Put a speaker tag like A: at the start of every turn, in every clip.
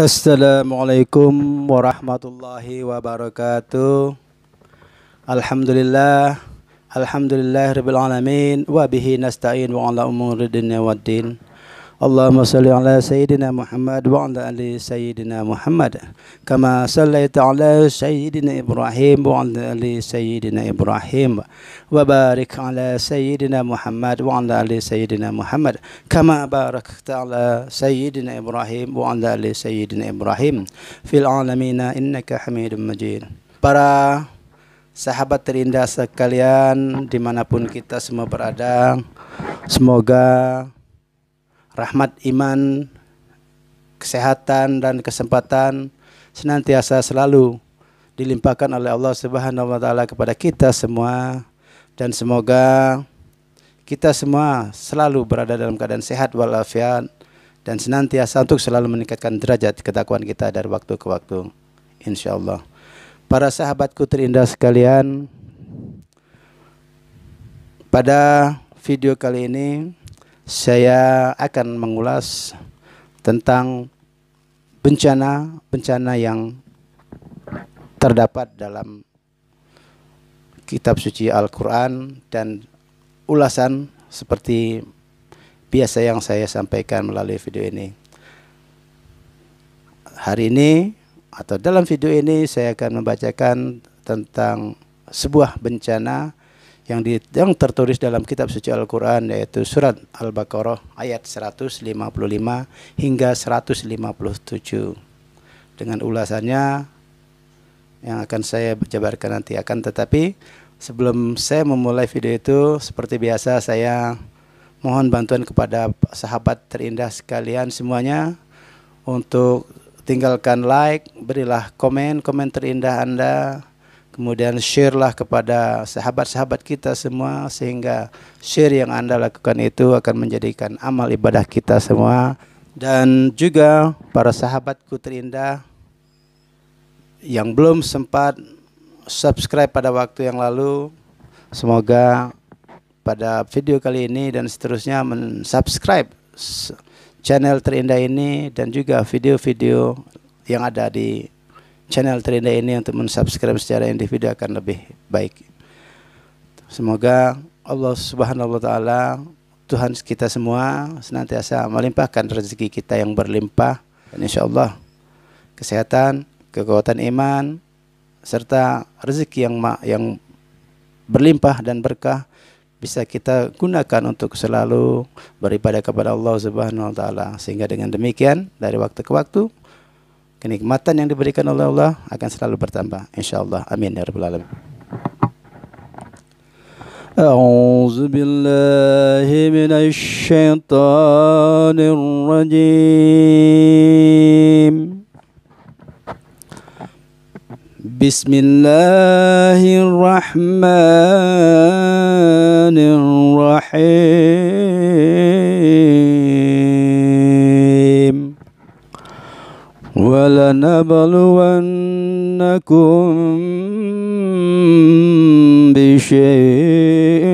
A: Assalamualaikum warahmatullahi wabarakatuh Alhamdulillah Alhamdulillah Rabbil Alamin Wabihi nasta'in wa ala umuri dunia wa din Allahumma salli ala sayyidina Muhammad wa ala ali sayyidina Muhammad kama sallaita ala sayyidina Ibrahim wa ala ali sayyidina Ibrahim wa barik ala sayyidina Muhammad wa ala ali sayyidina Muhammad kama barakta ala sayyidina Ibrahim wa ala ali sayyidina Ibrahim fil alamin innaka Hamidum Majid para sahabat terindah sekalian dimanapun kita semua berada semoga rahmat iman, kesehatan dan kesempatan senantiasa selalu dilimpahkan oleh Allah Subhanahu wa taala kepada kita semua dan semoga kita semua selalu berada dalam keadaan sehat walafiat dan senantiasa untuk selalu meningkatkan derajat ketakwaan kita dari waktu ke waktu insyaallah. Para sahabatku terindah sekalian, pada video kali ini saya akan mengulas tentang bencana-bencana yang terdapat dalam kitab suci Al-Quran dan ulasan seperti biasa yang saya sampaikan melalui video ini. Hari ini atau dalam video ini saya akan membacakan tentang sebuah bencana yang di, yang tertulis dalam kitab suci Al-Qur'an yaitu surat Al-Baqarah ayat 155 hingga 157. Dengan ulasannya yang akan saya jabarkan nanti akan tetapi sebelum saya memulai video itu seperti biasa saya mohon bantuan kepada sahabat terindah sekalian semuanya untuk tinggalkan like, berilah komen, komen terindah Anda kemudian sharelah kepada sahabat-sahabat kita semua sehingga share yang Anda lakukan itu akan menjadikan amal ibadah kita semua dan juga para sahabatku terindah yang belum sempat subscribe pada waktu yang lalu semoga pada video kali ini dan seterusnya mensubscribe channel terindah ini dan juga video-video yang ada di channel terindah ini untuk mensubscribe secara individu akan lebih baik. Semoga Allah Subhanahu wa taala Tuhan kita semua senantiasa melimpahkan rezeki kita yang berlimpah dan insyaallah kesehatan, kekuatan iman serta rezeki yang yang berlimpah dan berkah bisa kita gunakan untuk selalu beribadah kepada Allah Subhanahu wa taala sehingga dengan demikian dari waktu ke waktu kenikmatan yang diberikan
B: oleh Allah akan selalu bertambah insyaallah amin ya rabbal alamin أعوذ بالله من الشيطان الرجيم بسم الله الرحمن الرحيم ولنبلونكم بشيء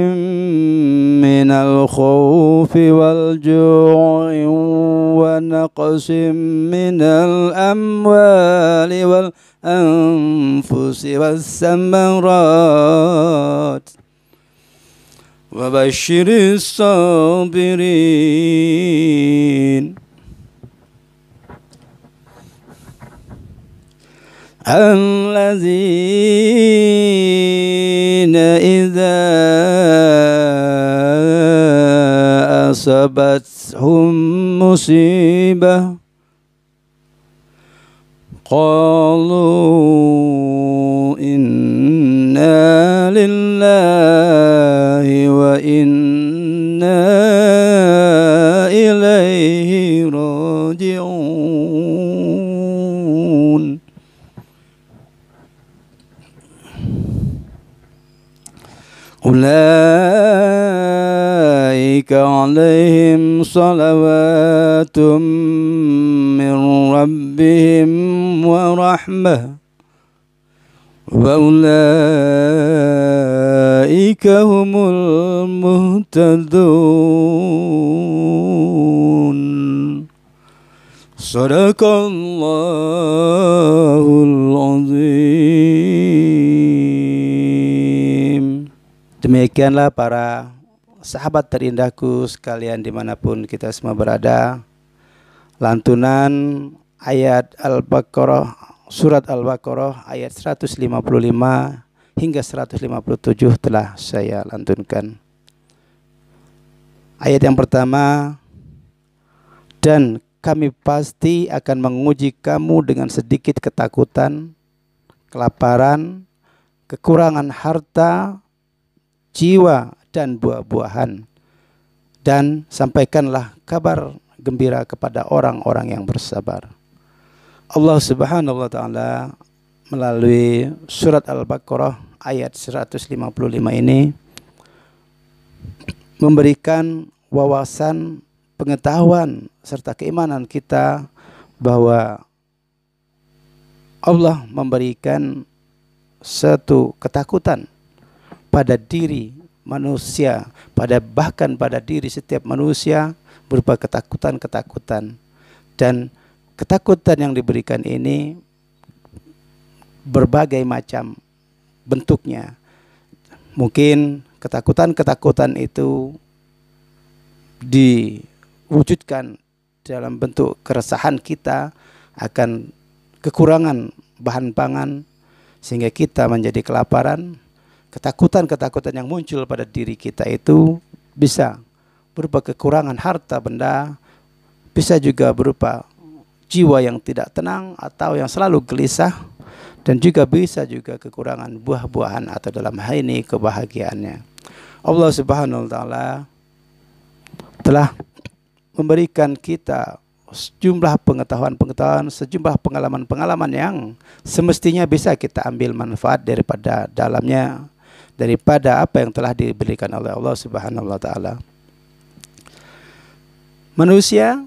B: من الخوف والجوع ونقص من الأموال والأنفس والثمرات وبشر الصابرين الذين إذا أصابتهم مصيبة قال أولئك عليهم صلوات من ربهم ورحمة وأولئك هم المهتدون صدق الله العظيم
A: Demikianlah para sahabat terindahku sekalian dimanapun kita semua berada. Lantunan ayat Al-Baqarah, surat Al-Baqarah ayat 155 hingga 157 telah saya lantunkan. Ayat yang pertama, dan kami pasti akan menguji kamu dengan sedikit ketakutan, kelaparan, kekurangan harta, jiwa, dan buah-buahan. Dan sampaikanlah kabar gembira kepada orang-orang yang bersabar. Allah Subhanahu wa taala melalui surat Al-Baqarah ayat 155 ini memberikan wawasan, pengetahuan serta keimanan kita bahwa Allah memberikan satu ketakutan pada diri manusia, pada bahkan pada diri setiap manusia berupa ketakutan-ketakutan. Dan ketakutan yang diberikan ini berbagai macam bentuknya. Mungkin ketakutan-ketakutan itu diwujudkan dalam bentuk keresahan kita akan kekurangan bahan pangan sehingga kita menjadi kelaparan ketakutan-ketakutan yang muncul pada diri kita itu bisa berupa kekurangan harta benda, bisa juga berupa jiwa yang tidak tenang atau yang selalu gelisah dan juga bisa juga kekurangan buah-buahan atau dalam hal ini kebahagiaannya. Allah Subhanahu wa taala telah memberikan kita sejumlah pengetahuan-pengetahuan, sejumlah pengalaman-pengalaman yang semestinya bisa kita ambil manfaat daripada dalamnya daripada apa yang telah diberikan oleh Allah Subhanahu wa taala. Manusia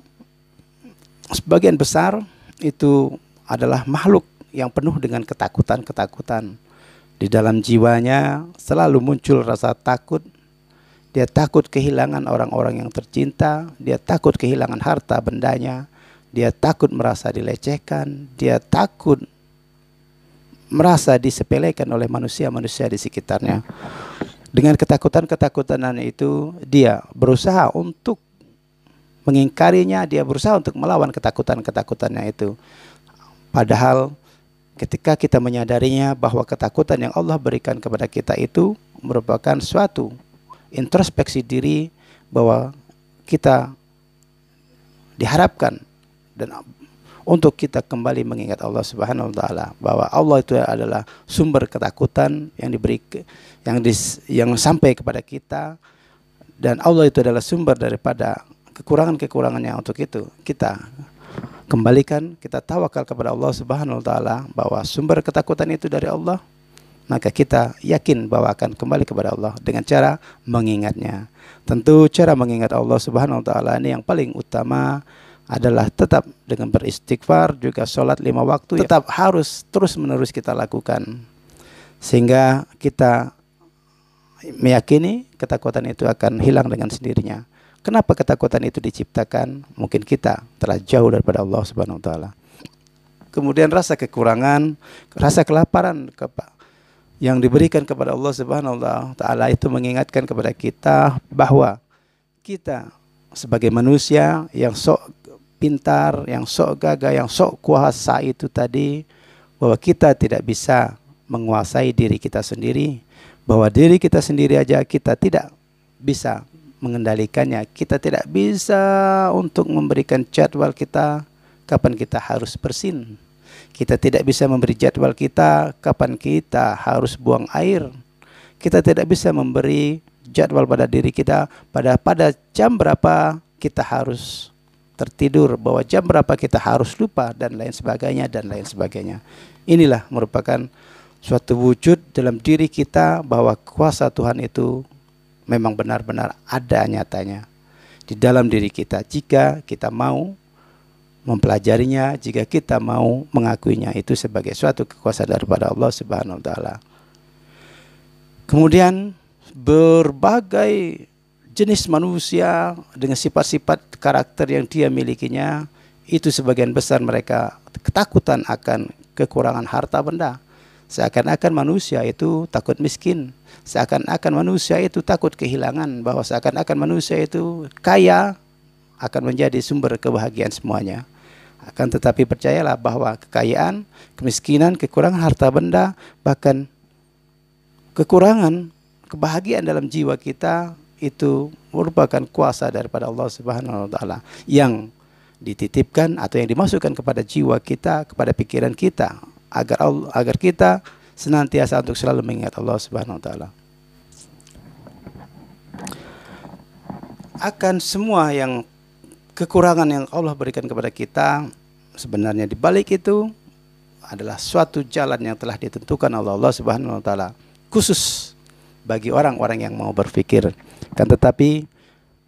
A: sebagian besar itu adalah makhluk yang penuh dengan ketakutan-ketakutan. Di dalam jiwanya selalu muncul rasa takut. Dia takut kehilangan orang-orang yang tercinta, dia takut kehilangan harta bendanya, dia takut merasa dilecehkan, dia takut merasa disepelekan oleh manusia-manusia di sekitarnya. Dengan ketakutan-ketakutan itu, dia berusaha untuk mengingkarinya, dia berusaha untuk melawan ketakutan-ketakutannya itu. Padahal ketika kita menyadarinya bahwa ketakutan yang Allah berikan kepada kita itu merupakan suatu introspeksi diri bahwa kita diharapkan dan untuk kita kembali mengingat Allah Subhanahu wa taala bahwa Allah itu adalah sumber ketakutan yang diberi yang dis, yang sampai kepada kita dan Allah itu adalah sumber daripada kekurangan-kekurangannya untuk itu kita kembalikan kita tawakal kepada Allah Subhanahu wa taala bahwa sumber ketakutan itu dari Allah maka kita yakin bahwa akan kembali kepada Allah dengan cara mengingatnya. Tentu cara mengingat Allah Subhanahu wa taala ini yang paling utama adalah tetap dengan beristighfar juga sholat lima waktu tetap harus terus menerus kita lakukan sehingga kita meyakini ketakutan itu akan hilang dengan sendirinya. Kenapa ketakutan itu diciptakan? Mungkin kita telah jauh daripada Allah Subhanahu wa taala. Kemudian rasa kekurangan, rasa kelaparan yang diberikan kepada Allah Subhanahu wa taala itu mengingatkan kepada kita bahwa kita sebagai manusia yang sok pintar, yang sok gagah, yang sok kuasa itu tadi bahwa kita tidak bisa menguasai diri kita sendiri, bahwa diri kita sendiri aja kita tidak bisa mengendalikannya. Kita tidak bisa untuk memberikan jadwal kita kapan kita harus bersin. Kita tidak bisa memberi jadwal kita kapan kita harus buang air. Kita tidak bisa memberi jadwal pada diri kita pada pada jam berapa kita harus tertidur bahwa jam berapa kita harus lupa dan lain sebagainya dan lain sebagainya. Inilah merupakan suatu wujud dalam diri kita bahwa kuasa Tuhan itu memang benar-benar ada nyatanya di dalam diri kita jika kita mau mempelajarinya jika kita mau mengakuinya itu sebagai suatu kekuasaan daripada Allah Subhanahu wa taala. Kemudian berbagai jenis manusia dengan sifat-sifat karakter yang dia milikinya itu sebagian besar mereka ketakutan akan kekurangan harta benda. Seakan-akan manusia itu takut miskin. Seakan-akan manusia itu takut kehilangan. Bahwa seakan-akan manusia itu kaya akan menjadi sumber kebahagiaan semuanya. Akan tetapi percayalah bahwa kekayaan, kemiskinan, kekurangan harta benda, bahkan kekurangan kebahagiaan dalam jiwa kita itu merupakan kuasa daripada Allah Subhanahu wa taala yang dititipkan atau yang dimasukkan kepada jiwa kita, kepada pikiran kita agar Allah, agar kita senantiasa untuk selalu mengingat Allah Subhanahu wa taala. Akan semua yang kekurangan yang Allah berikan kepada kita sebenarnya di balik itu adalah suatu jalan yang telah ditentukan oleh Allah Subhanahu wa taala khusus bagi orang-orang yang mau berpikir Kan tetapi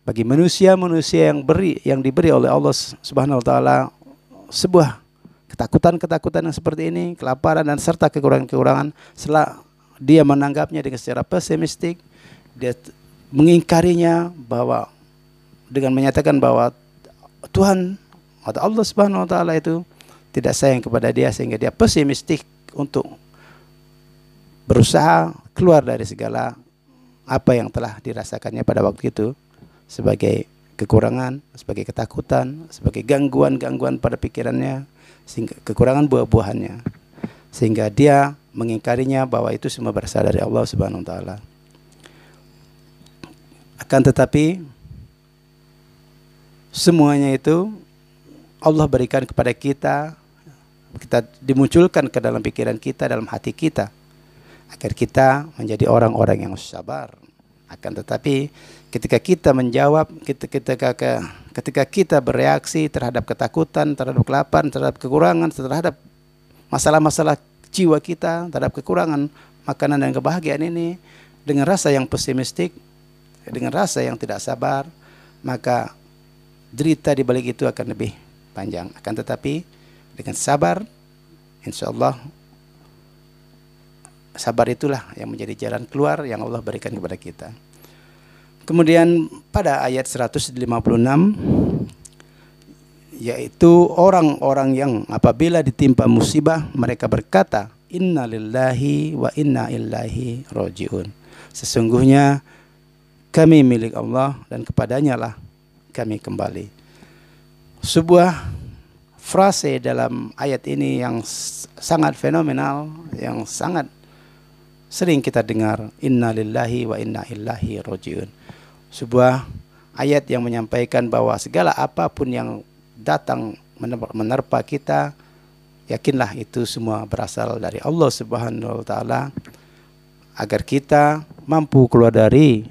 A: bagi manusia-manusia yang beri yang diberi oleh Allah Subhanahu wa taala sebuah ketakutan-ketakutan yang seperti ini, kelaparan dan serta kekurangan-kekurangan, setelah dia menanggapnya dengan secara pesimistik, dia mengingkarinya bahwa dengan menyatakan bahwa Tuhan atau Allah Subhanahu wa taala itu tidak sayang kepada dia sehingga dia pesimistik untuk berusaha keluar dari segala apa yang telah dirasakannya pada waktu itu sebagai kekurangan, sebagai ketakutan, sebagai gangguan-gangguan pada pikirannya, sehingga kekurangan buah-buahannya. Sehingga dia mengingkarinya bahwa itu semua berasal dari Allah Subhanahu wa taala. Akan tetapi semuanya itu Allah berikan kepada kita kita dimunculkan ke dalam pikiran kita, dalam hati kita agar kita menjadi orang-orang yang sabar, akan tetapi ketika kita menjawab, ketika kita, ketika kita bereaksi terhadap ketakutan, terhadap kelaparan terhadap kekurangan, terhadap masalah-masalah jiwa kita, terhadap kekurangan makanan dan kebahagiaan ini dengan rasa yang pesimistik, dengan rasa yang tidak sabar, maka derita di balik itu akan lebih panjang. Akan tetapi dengan sabar, insya Allah sabar itulah yang menjadi jalan keluar yang Allah berikan kepada kita. Kemudian pada ayat 156 yaitu orang-orang yang apabila ditimpa musibah mereka berkata inna lillahi wa inna ilaihi rojiun. Sesungguhnya kami milik Allah dan kepadanya lah kami kembali. Sebuah frase dalam ayat ini yang sangat fenomenal, yang sangat Sering kita dengar inna lillahi wa inna ilahi rojiun. Sebuah ayat yang menyampaikan bahwa segala apapun yang datang menerpa kita, yakinlah itu semua berasal dari Allah Subhanahu wa taala agar kita mampu keluar dari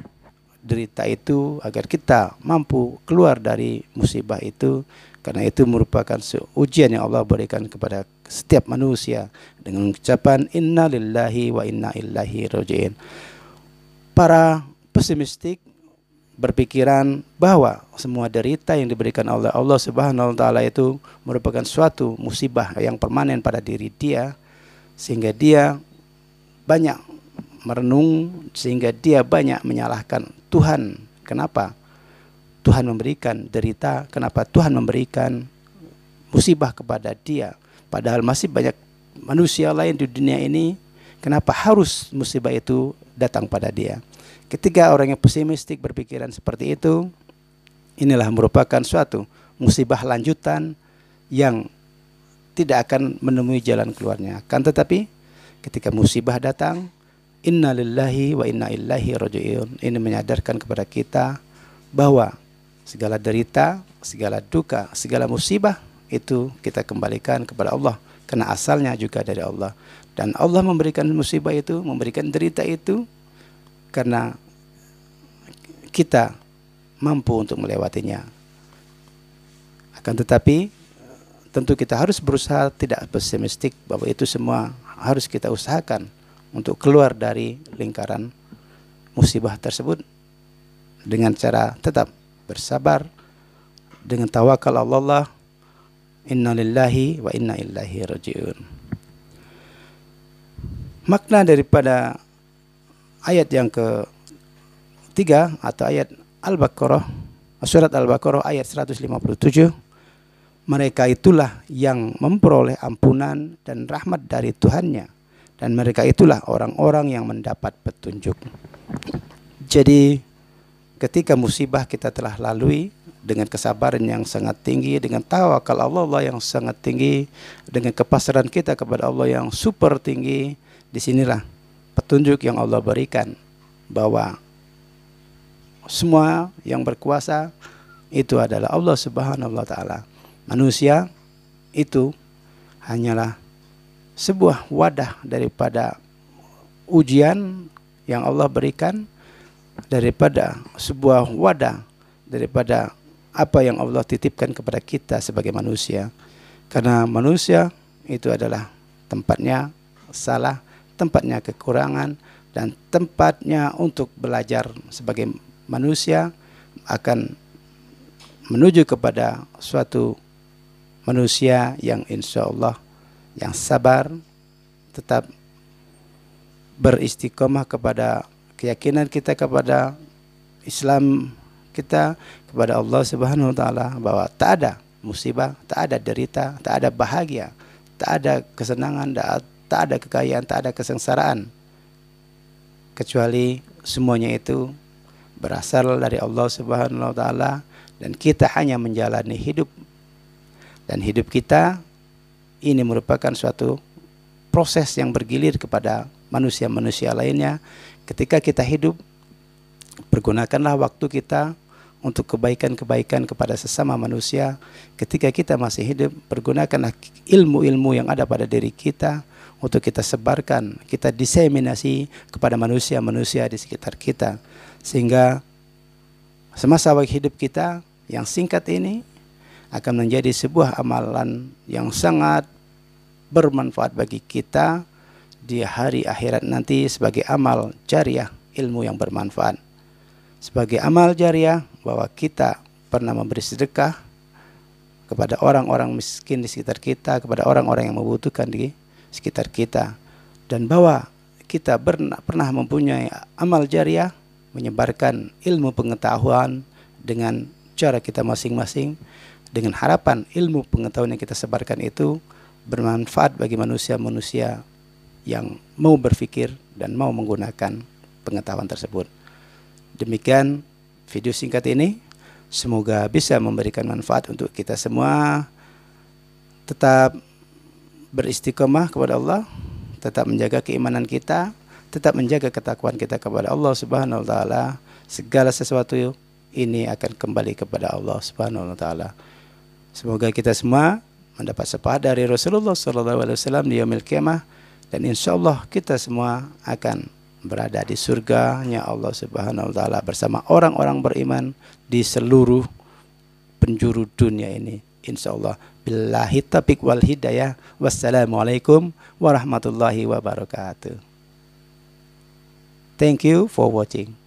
A: derita itu agar kita mampu keluar dari musibah itu karena itu merupakan ujian yang Allah berikan kepada setiap manusia dengan ucapan inna lillahi wa inna ilaihi rajiin. Para pesimistik berpikiran bahwa semua derita yang diberikan oleh Allah Subhanahu wa taala itu merupakan suatu musibah yang permanen pada diri dia sehingga dia banyak merenung sehingga dia banyak menyalahkan Tuhan. Kenapa? Tuhan memberikan derita, kenapa Tuhan memberikan musibah kepada dia? Padahal masih banyak manusia lain di dunia ini, kenapa harus musibah itu datang pada dia? Ketika orang yang pesimistik berpikiran seperti itu, inilah merupakan suatu musibah lanjutan yang tidak akan menemui jalan keluarnya. Kan tetapi ketika musibah datang, Inna lillahi wa inna illahi rojiun. Ini menyadarkan kepada kita bahwa segala derita, segala duka, segala musibah itu kita kembalikan kepada Allah karena asalnya juga dari Allah. Dan Allah memberikan musibah itu, memberikan derita itu karena kita mampu untuk melewatinya. Akan tetapi tentu kita harus berusaha tidak pesimistik bahwa itu semua harus kita usahakan untuk keluar dari lingkaran musibah tersebut dengan cara tetap bersabar dengan tawakal Allah inna lillahi wa inna ilaihi rajiun makna daripada ayat yang ke tiga atau ayat Al-Baqarah surat Al-Baqarah ayat 157 mereka itulah yang memperoleh ampunan dan rahmat dari Tuhannya dan mereka itulah orang-orang yang mendapat petunjuk. Jadi ketika musibah kita telah lalui dengan kesabaran yang sangat tinggi, dengan tawakal Allah, Allah yang sangat tinggi, dengan kepasaran kita kepada Allah yang super tinggi, disinilah petunjuk yang Allah berikan bahwa semua yang berkuasa itu adalah Allah Subhanahu wa taala. Manusia itu hanyalah sebuah wadah daripada ujian yang Allah berikan daripada sebuah wadah daripada apa yang Allah titipkan kepada kita sebagai manusia karena manusia itu adalah tempatnya salah tempatnya kekurangan dan tempatnya untuk belajar sebagai manusia akan menuju kepada suatu manusia yang insya Allah yang sabar, tetap beristiqomah kepada keyakinan kita kepada Islam kita kepada Allah Subhanahu wa taala bahwa tak ada musibah, tak ada derita, tak ada bahagia, tak ada kesenangan, tak ada kekayaan, tak ada kesengsaraan. Kecuali semuanya itu berasal dari Allah Subhanahu wa taala dan kita hanya menjalani hidup dan hidup kita ini merupakan suatu proses yang bergilir kepada manusia-manusia lainnya. Ketika kita hidup, pergunakanlah waktu kita untuk kebaikan-kebaikan kepada sesama manusia. Ketika kita masih hidup, pergunakanlah ilmu-ilmu yang ada pada diri kita untuk kita sebarkan, kita diseminasi kepada manusia-manusia di sekitar kita. Sehingga semasa hidup kita yang singkat ini akan menjadi sebuah amalan yang sangat bermanfaat bagi kita di hari akhirat nanti sebagai amal jariah ilmu yang bermanfaat. Sebagai amal jariah bahwa kita pernah memberi sedekah kepada orang-orang miskin di sekitar kita, kepada orang-orang yang membutuhkan di sekitar kita dan bahwa kita pernah mempunyai amal jariah menyebarkan ilmu pengetahuan dengan cara kita masing-masing dengan harapan ilmu pengetahuan yang kita sebarkan itu bermanfaat bagi manusia-manusia yang mau berpikir dan mau menggunakan pengetahuan tersebut. Demikian video singkat ini. Semoga bisa memberikan manfaat untuk kita semua. Tetap beristiqomah kepada Allah, tetap menjaga keimanan kita, tetap menjaga ketakwaan kita kepada Allah Subhanahu wa taala. Segala sesuatu ini akan kembali kepada Allah Subhanahu wa taala. Semoga kita semua mendapat sepah dari Rasulullah SAW di Yomil kiamah dan insya Allah kita semua akan berada di surga nya Allah Subhanahu wa taala bersama orang-orang beriman di seluruh penjuru dunia ini Insya insyaallah billahi taufik wal hidayah wassalamualaikum warahmatullahi wabarakatuh thank you for watching